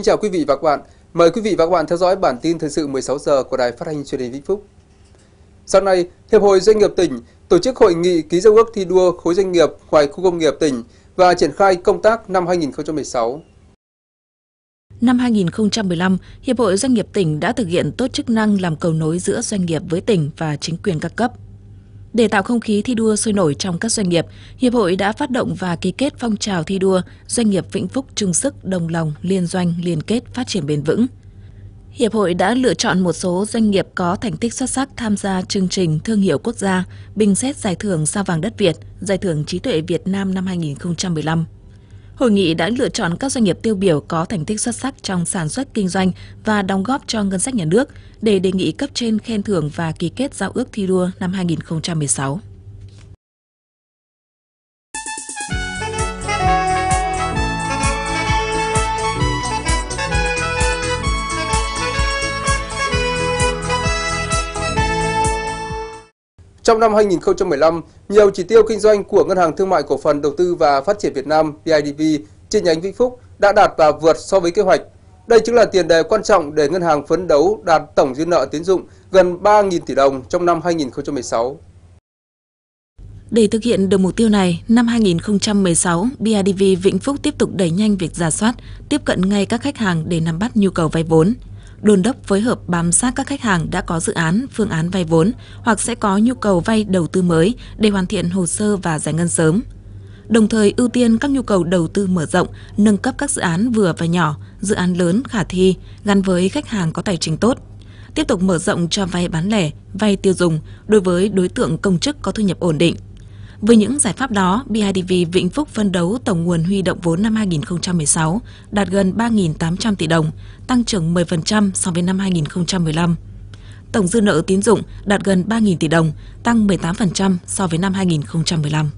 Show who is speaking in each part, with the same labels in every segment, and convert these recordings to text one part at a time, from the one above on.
Speaker 1: Kính chào quý vị và các bạn. Mời quý vị và các bạn theo dõi bản tin thời sự 16 giờ của Đài Phát thanh Truyền hình Vĩnh Phúc. Sáng nay, Hiệp hội Doanh nghiệp tỉnh tổ chức hội nghị ký giao ước thi đua khối doanh nghiệp ngoài khu công nghiệp tỉnh và triển khai công tác năm 2016.
Speaker 2: Năm 2015, Hiệp hội Doanh nghiệp tỉnh đã thực hiện tốt chức năng làm cầu nối giữa doanh nghiệp với tỉnh và chính quyền các cấp. Để tạo không khí thi đua sôi nổi trong các doanh nghiệp, Hiệp hội đã phát động và ký kết phong trào thi đua Doanh nghiệp Vĩnh Phúc chung sức đồng lòng liên doanh liên kết phát triển bền vững. Hiệp hội đã lựa chọn một số doanh nghiệp có thành tích xuất sắc tham gia chương trình thương hiệu quốc gia, bình xét giải thưởng sao vàng đất Việt, giải thưởng trí tuệ Việt Nam năm 2015. Hội nghị đã lựa chọn các doanh nghiệp tiêu biểu có thành tích xuất sắc trong sản xuất kinh doanh và đóng góp cho ngân sách nhà nước để đề nghị cấp trên khen thưởng và ký kết giao ước thi đua năm 2016.
Speaker 1: Trong năm 2015, nhiều chỉ tiêu kinh doanh của Ngân hàng Thương mại Cổ phần Đầu tư và Phát triển Việt Nam BIDV chi nhánh Vĩnh Phúc đã đạt và vượt so với kế hoạch. Đây chính là tiền đề quan trọng để ngân hàng phấn đấu đạt tổng dư nợ tín dụng gần 3.000 tỷ đồng trong năm 2016.
Speaker 2: Để thực hiện được mục tiêu này, năm 2016, BIDV Vĩnh Phúc tiếp tục đẩy nhanh việc giả soát, tiếp cận ngay các khách hàng để nắm bắt nhu cầu vay vốn đôn đốc phối hợp bám sát các khách hàng đã có dự án, phương án vay vốn hoặc sẽ có nhu cầu vay đầu tư mới để hoàn thiện hồ sơ và giải ngân sớm. Đồng thời ưu tiên các nhu cầu đầu tư mở rộng, nâng cấp các dự án vừa và nhỏ, dự án lớn khả thi gắn với khách hàng có tài chính tốt. Tiếp tục mở rộng cho vay bán lẻ, vay tiêu dùng đối với đối tượng công chức có thu nhập ổn định, với những giải pháp đó, BIDV Vĩnh Phúc phân đấu tổng nguồn huy động vốn năm 2016 đạt gần 3.800 tỷ đồng, tăng trưởng 10% so với năm 2015. Tổng dư nợ tín dụng đạt gần 3.000 tỷ đồng, tăng 18% so với năm 2015.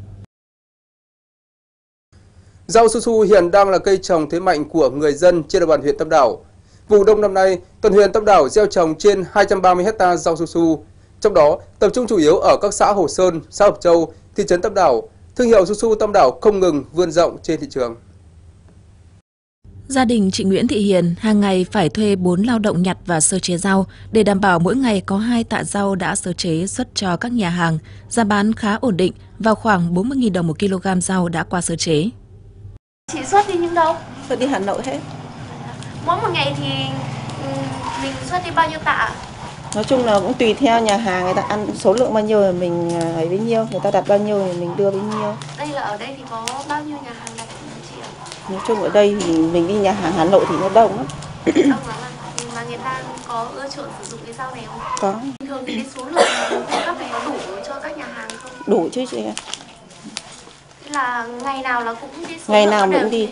Speaker 1: Rau su su hiện đang là cây trồng thế mạnh của người dân trên địa bàn huyện tâm Đảo. Vụ đông năm nay, toàn huyện tâm Đảo gieo trồng trên 230 hecta rau su su, trong đó tập trung chủ yếu ở các xã Hồ Sơn, xã Hợp Châu, thị trấn Tam Đảo, thương hiệu su su Tam Đảo không ngừng vươn rộng trên thị trường.
Speaker 2: Gia đình chị Nguyễn Thị Hiền hàng ngày phải thuê 4 lao động nhặt và sơ chế rau để đảm bảo mỗi ngày có 2 tạ rau đã sơ chế xuất cho các nhà hàng, giá bán khá ổn định vào khoảng 40.000 đồng một kg rau đã qua sơ chế. Chị xuất đi những đâu? tôi đi Hà Nội hết. Mỗi một ngày thì ừ, mình xuất đi bao nhiêu tạ? nói chung là cũng tùy theo nhà hàng người ta ăn số lượng bao nhiêu thì mình à, ấy bấy nhiêu người ta đặt bao nhiêu thì mình đưa bấy nhiêu
Speaker 1: đây là ở đây thì có bao nhiêu nhà hàng đặt
Speaker 2: chị ạ nói chung ở đây thì mình đi nhà hàng Hà Nội thì nó đông lắm đông lắm
Speaker 1: mà người ta có ưa chuộng sử dụng cái rau này không có thường thì cái số lượng cung cấp này có đủ cho các nhà hàng không
Speaker 2: đủ chứ chị ạ là ngày nào là cũng đi số ngày nào cũng đi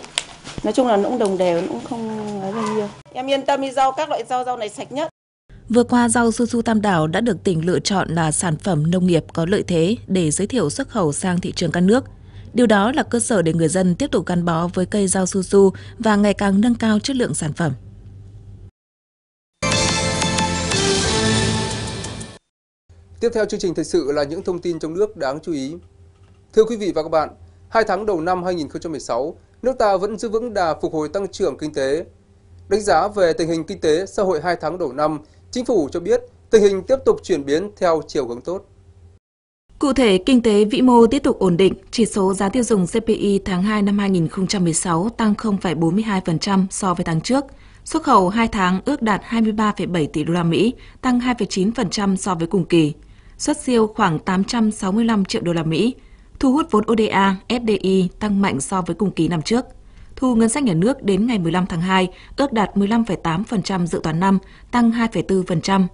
Speaker 2: nói chung là nó cũng đồng đều nó cũng không ấy bao nhiêu em yên tâm đi rau các loại rau rau này sạch nhất Vừa qua, rau su su tam đảo đã được tỉnh lựa chọn là sản phẩm nông nghiệp có lợi thế để giới thiệu xuất khẩu sang thị trường các nước. Điều đó là cơ sở để người dân tiếp tục gắn bó với cây rau su su và ngày càng nâng cao chất lượng sản phẩm.
Speaker 1: Tiếp theo chương trình thời sự là những thông tin trong nước đáng chú ý. Thưa quý vị và các bạn, hai tháng đầu năm 2016, nước ta vẫn giữ vững đà phục hồi tăng trưởng kinh tế. Đánh giá về tình hình kinh tế xã hội hai tháng đầu năm, chính phủ cho biết tình hình tiếp tục chuyển biến theo chiều hướng tốt.
Speaker 2: Cụ thể, kinh tế vĩ mô tiếp tục ổn định, chỉ số giá tiêu dùng CPI tháng 2 năm 2016 tăng 0,42% so với tháng trước. Xuất khẩu 2 tháng ước đạt 23,7 tỷ đô la Mỹ, tăng 2,9% so với cùng kỳ. Xuất siêu khoảng 865 triệu đô la Mỹ, thu hút vốn ODA, FDI tăng mạnh so với cùng kỳ năm trước. Thu ngân sách nhà nước đến ngày 15 tháng 2 ước đạt 15,8% dự toán năm, tăng 2,4%.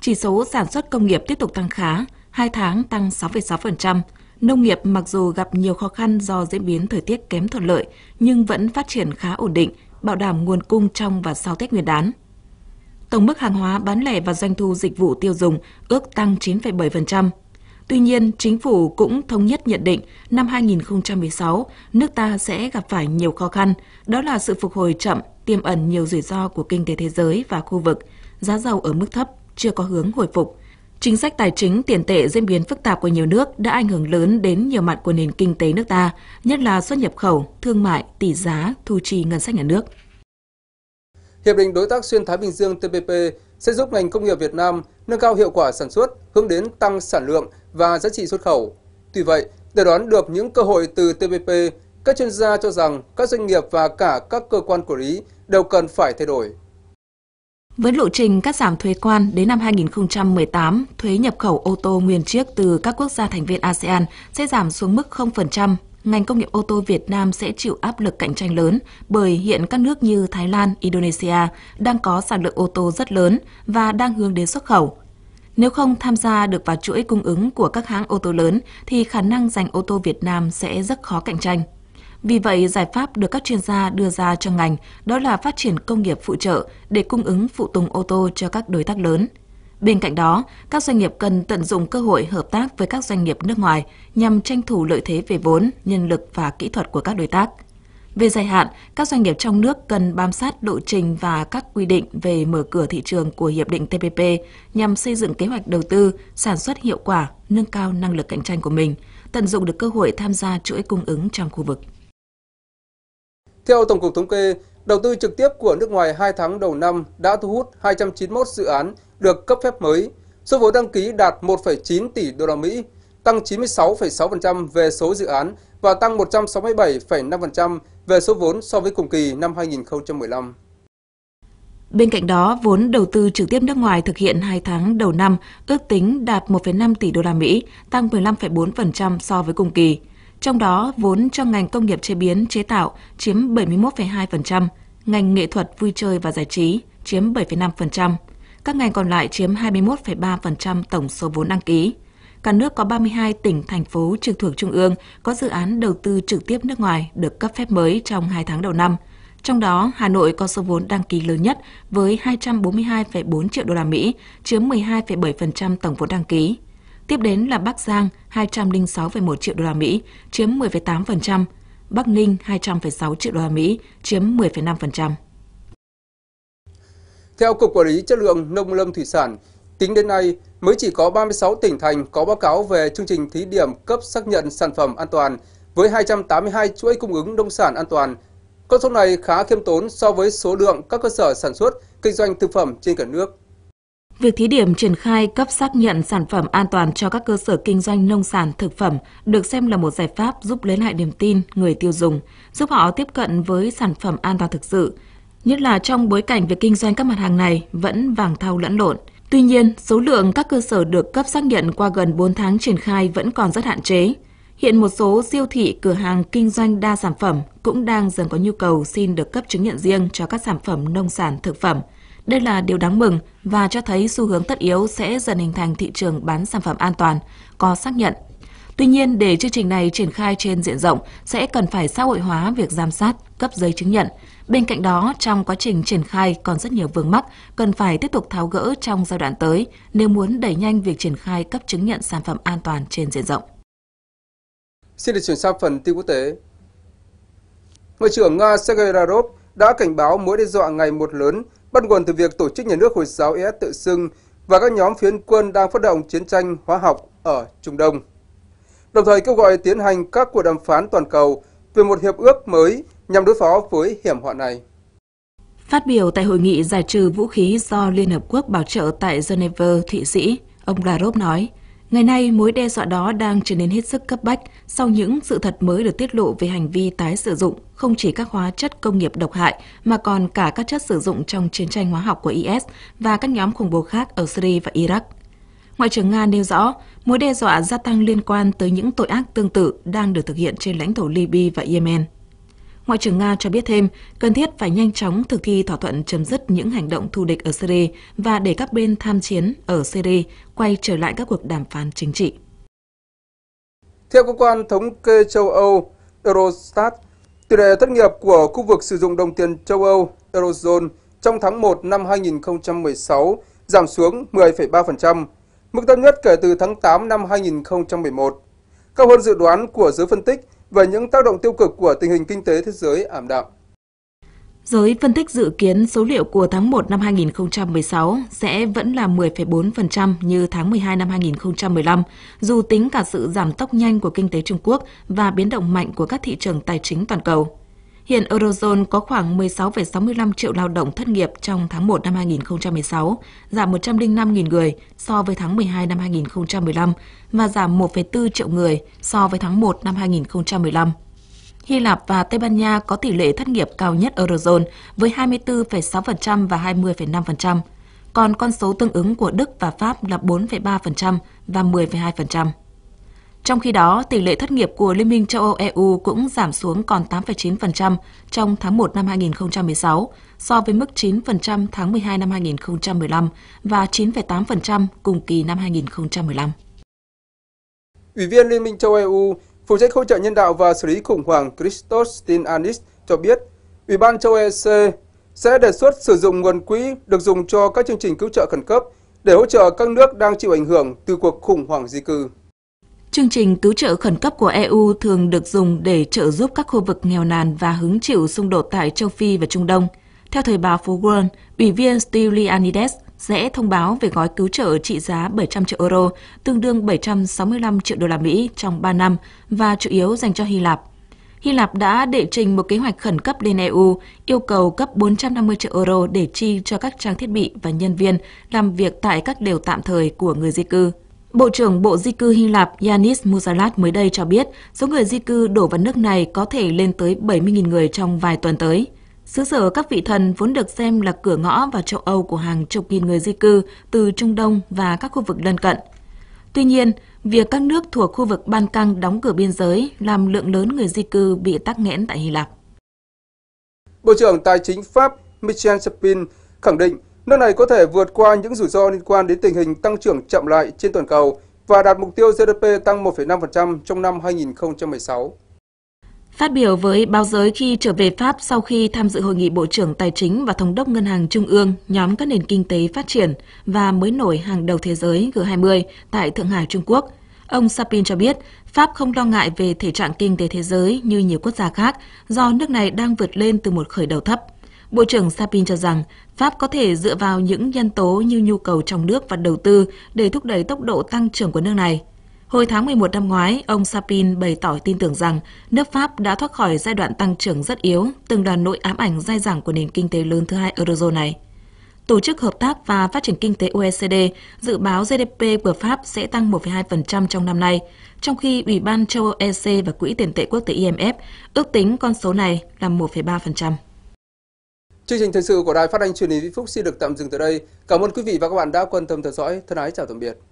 Speaker 2: Chỉ số sản xuất công nghiệp tiếp tục tăng khá, 2 tháng tăng 6,6%. Nông nghiệp mặc dù gặp nhiều khó khăn do diễn biến thời tiết kém thuận lợi, nhưng vẫn phát triển khá ổn định, bảo đảm nguồn cung trong và sau Tết Nguyên đán. Tổng mức hàng hóa bán lẻ và doanh thu dịch vụ tiêu dùng ước tăng 9,7%. Tuy nhiên, chính phủ cũng thống nhất nhận định năm 2016, nước ta sẽ gặp phải nhiều khó khăn, đó là sự phục hồi chậm, tiềm ẩn nhiều rủi ro của kinh tế thế giới và khu vực, giá dầu ở mức thấp, chưa có hướng hồi phục. Chính sách tài chính tiền tệ diễn biến phức tạp của nhiều nước đã ảnh hưởng lớn đến nhiều mặt của nền kinh tế nước ta, nhất là xuất nhập khẩu, thương mại, tỷ giá, thu chi ngân sách nhà nước.
Speaker 1: Hiệp định đối tác xuyên Thái Bình Dương TPP sẽ giúp ngành công nghiệp Việt Nam nâng cao hiệu quả sản xuất, hướng đến tăng sản lượng, và giá trị xuất khẩu. Tuy vậy, để đoán được những cơ hội từ TPP, các chuyên gia cho rằng các doanh nghiệp và cả các cơ quan quản lý đều cần phải thay đổi.
Speaker 2: Với lộ trình cắt giảm thuế quan đến năm 2018, thuế nhập khẩu ô tô nguyên chiếc từ các quốc gia thành viên ASEAN sẽ giảm xuống mức 0%. Ngành công nghiệp ô tô Việt Nam sẽ chịu áp lực cạnh tranh lớn bởi hiện các nước như Thái Lan, Indonesia đang có sản lượng ô tô rất lớn và đang hướng đến xuất khẩu. Nếu không tham gia được vào chuỗi cung ứng của các hãng ô tô lớn thì khả năng giành ô tô Việt Nam sẽ rất khó cạnh tranh. Vì vậy, giải pháp được các chuyên gia đưa ra cho ngành đó là phát triển công nghiệp phụ trợ để cung ứng phụ tùng ô tô cho các đối tác lớn. Bên cạnh đó, các doanh nghiệp cần tận dụng cơ hội hợp tác với các doanh nghiệp nước ngoài nhằm tranh thủ lợi thế về vốn, nhân lực và kỹ thuật của các đối tác – về dài hạn, các doanh nghiệp trong nước cần bám sát lộ trình và các quy định về mở cửa thị trường của Hiệp định TPP nhằm xây dựng kế hoạch đầu tư, sản xuất hiệu quả, nâng cao năng lực cạnh tranh của mình, tận dụng được cơ hội tham gia chuỗi cung ứng trong khu vực.
Speaker 1: Theo Tổng cục Thống kê, đầu tư trực tiếp của nước ngoài 2 tháng đầu năm đã thu hút 291 dự án được cấp phép mới, số vốn đăng ký đạt 1,9 tỷ đô la Mỹ, tăng 96,6% về số dự án và tăng 167,5% về số vốn so với cùng kỳ năm 2015.
Speaker 2: Bên cạnh đó, vốn đầu tư trực tiếp nước ngoài thực hiện 2 tháng đầu năm ước tính đạt 1,5 tỷ đô la Mỹ, tăng 15,4% so với cùng kỳ. Trong đó, vốn cho ngành công nghiệp chế biến chế tạo chiếm 71,2%, ngành nghệ thuật vui chơi và giải trí chiếm 7,5%, các ngành còn lại chiếm 21,3% tổng số vốn đăng ký cả nước có 32 tỉnh, thành phố trực thuộc Trung ương có dự án đầu tư trực tiếp nước ngoài được cấp phép mới trong 2 tháng đầu năm. Trong đó, Hà Nội có số vốn đăng ký lớn nhất với 242,4 triệu đô la Mỹ, chiếm 12,7% tổng vốn đăng ký. Tiếp đến là Bắc Giang 206,1 triệu đô la Mỹ, chiếm 10,8%, Bắc Ninh 200,6 triệu đô la Mỹ, chiếm 10,5%.
Speaker 1: Theo Cục Quản lý Chất lượng Nông lâm Thủy sản, Tính đến nay, mới chỉ có 36 tỉnh thành có báo cáo về chương trình thí điểm cấp xác nhận sản phẩm an toàn với 282 chuỗi cung ứng nông sản an toàn. Con số này khá khiêm tốn so với số lượng các cơ sở sản xuất, kinh doanh thực phẩm trên cả nước.
Speaker 2: Việc thí điểm triển khai cấp xác nhận sản phẩm an toàn cho các cơ sở kinh doanh nông sản thực phẩm được xem là một giải pháp giúp lấy lại niềm tin người tiêu dùng, giúp họ tiếp cận với sản phẩm an toàn thực sự, nhất là trong bối cảnh việc kinh doanh các mặt hàng này vẫn vàng thau lẫn lộn. Tuy nhiên, số lượng các cơ sở được cấp xác nhận qua gần 4 tháng triển khai vẫn còn rất hạn chế. Hiện một số siêu thị, cửa hàng kinh doanh đa sản phẩm cũng đang dần có nhu cầu xin được cấp chứng nhận riêng cho các sản phẩm nông sản thực phẩm. Đây là điều đáng mừng và cho thấy xu hướng tất yếu sẽ dần hình thành thị trường bán sản phẩm an toàn, có xác nhận. Tuy nhiên, để chương trình này triển khai trên diện rộng sẽ cần phải xã hội hóa việc giám sát, cấp giấy chứng nhận, Bên cạnh đó, trong quá trình triển khai còn rất nhiều vướng mắc cần phải tiếp tục tháo gỡ trong giai đoạn tới nếu muốn đẩy nhanh việc triển khai cấp chứng nhận sản phẩm an toàn trên diện rộng.
Speaker 1: Xin được chuyển sang phần tin quốc tế. Ngoại trưởng Nga Sergei Lavrov đã cảnh báo mối đe dọa ngày một lớn bắt nguồn từ việc tổ chức nhà nước Hồi giáo IS tự xưng và các nhóm phiến quân đang phát động chiến tranh hóa học ở Trung Đông. Đồng thời kêu gọi tiến hành các cuộc đàm phán toàn cầu về một hiệp ước mới nhằm đối phó với hiểm họa này.
Speaker 2: Phát biểu tại hội nghị giải trừ vũ khí do Liên Hợp Quốc bảo trợ tại Geneva, Thụy Sĩ, ông Lavrov nói, ngày nay mối đe dọa đó đang trở nên hết sức cấp bách sau những sự thật mới được tiết lộ về hành vi tái sử dụng không chỉ các hóa chất công nghiệp độc hại mà còn cả các chất sử dụng trong chiến tranh hóa học của IS và các nhóm khủng bố khác ở Syria và Iraq. Ngoại trưởng Nga nêu rõ, mối đe dọa gia tăng liên quan tới những tội ác tương tự đang được thực hiện trên lãnh thổ Libya và Yemen. Ngoại trưởng Nga cho biết thêm, cần thiết phải nhanh chóng thực thi thỏa thuận chấm dứt những hành động thù địch ở Syria và để các bên tham chiến ở Syria quay trở lại các cuộc đàm phán chính trị.
Speaker 1: Theo cơ quan thống kê châu Âu Eurostat, tỷ lệ thất nghiệp của khu vực sử dụng đồng tiền châu Âu Eurozone trong tháng 1 năm 2016 giảm xuống 10,3%, mức thấp nhất kể từ tháng 8 năm 2011, cao hơn dự đoán của giới phân tích và những tác động tiêu cực của tình hình kinh tế thế giới ảm đạm. Giới phân
Speaker 2: tích dự kiến số liệu của tháng 1 năm 2016 sẽ vẫn là 10,4% như tháng 12 năm 2015, dù tính cả sự giảm tốc nhanh của kinh tế Trung Quốc và biến động mạnh của các thị trường tài chính toàn cầu. Hiện Eurozone có khoảng 16,65 triệu lao động thất nghiệp trong tháng 1 năm 2016, giảm 105.000 người so với tháng 12 năm 2015 và giảm 1,4 triệu người so với tháng 1 năm 2015. Hy Lạp và Tây Ban Nha có tỷ lệ thất nghiệp cao nhất Eurozone với 24,6% và 20,5%, còn con số tương ứng của Đức và Pháp là 4,3% và 10,2%. Trong khi đó, tỷ lệ thất nghiệp của Liên minh châu Âu EU cũng giảm xuống còn 8,9% trong tháng 1 năm 2016 so với mức 9% tháng 12 năm 2015 và 9,8% cùng kỳ năm 2015.
Speaker 1: Ủy viên Liên minh châu EU, phụ trách hỗ trợ nhân đạo và xử lý khủng hoảng Christos Stinanis cho biết, Ủy ban châu EC sẽ đề xuất sử dụng nguồn quỹ được dùng cho các chương trình cứu trợ khẩn cấp để hỗ trợ các nước đang chịu ảnh hưởng từ cuộc khủng hoảng di cư.
Speaker 2: Chương trình cứu trợ khẩn cấp của EU thường được dùng để trợ giúp các khu vực nghèo nàn và hứng chịu xung đột tại châu Phi và Trung Đông. Theo thời báo Phố World, Ủy viên Stylianides sẽ thông báo về gói cứu trợ trị giá 700 triệu euro, tương đương 765 triệu đô la Mỹ trong 3 năm và chủ yếu dành cho Hy Lạp. Hy Lạp đã đệ trình một kế hoạch khẩn cấp lên EU, yêu cầu cấp 450 triệu euro để chi cho các trang thiết bị và nhân viên làm việc tại các đều tạm thời của người di cư. Bộ trưởng Bộ Di cư Hy Lạp Yanis Musalat mới đây cho biết số người di cư đổ vào nước này có thể lên tới 70.000 người trong vài tuần tới. Xứ sở các vị thần vốn được xem là cửa ngõ vào châu Âu của hàng chục nghìn người di cư từ Trung Đông và các khu vực lân cận. Tuy nhiên, việc các nước thuộc khu vực Ban Căng đóng cửa biên giới làm lượng lớn người di cư bị tắc nghẽn tại Hy Lạp.
Speaker 1: Bộ trưởng Tài chính Pháp Michel Sapin khẳng định Nước này có thể vượt qua những rủi ro liên quan đến tình hình tăng trưởng chậm lại trên toàn cầu và đạt mục tiêu GDP tăng 1,5% trong năm 2016.
Speaker 2: Phát biểu với báo giới khi trở về Pháp sau khi tham dự hội nghị Bộ trưởng Tài chính và Thống đốc Ngân hàng Trung ương nhóm các nền kinh tế phát triển và mới nổi hàng đầu thế giới G20 tại Thượng Hải, Trung Quốc, ông Sapin cho biết Pháp không lo ngại về thể trạng kinh tế thế giới như nhiều quốc gia khác do nước này đang vượt lên từ một khởi đầu thấp. Bộ trưởng Sapin cho rằng Pháp có thể dựa vào những nhân tố như nhu cầu trong nước và đầu tư để thúc đẩy tốc độ tăng trưởng của nước này. Hồi tháng 11 năm ngoái, ông Sapin bày tỏ tin tưởng rằng nước Pháp đã thoát khỏi giai đoạn tăng trưởng rất yếu, từng là nội ám ảnh dai dẳng của nền kinh tế lớn thứ hai Eurozone này. Tổ chức Hợp tác và Phát triển Kinh tế OECD dự báo GDP của Pháp sẽ tăng 1,2% trong năm nay, trong khi Ủy ban châu Âu EC và Quỹ tiền tệ quốc tế IMF ước tính con số này là 1,3%.
Speaker 1: Chương trình thời sự của Đài Phát thanh Truyền hình Vĩnh Phúc xin được tạm dừng tại đây. Cảm ơn quý vị và các bạn đã quan tâm theo dõi. Thân ái chào tạm biệt.